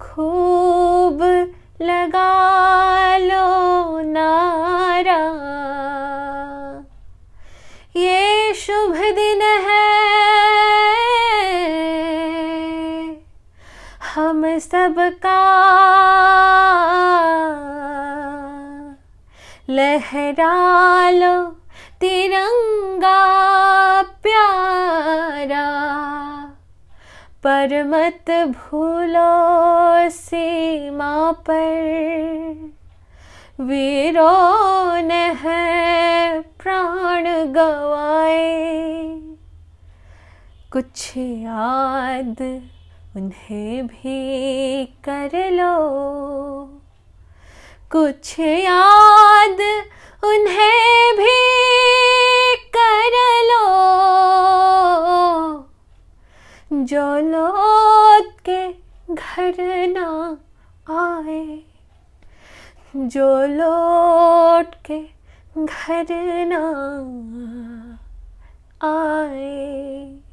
खूब लगा लो नारा ये शुभ दिन है हम सब का लहरा लो तिरंग पार मत भूलो सीमा पर वीरों ने है प्राण गवाए कुछ याद उन्हें भी कर लो कुछ याद जो लौट के घर ना आए जो लौट के घर ना आए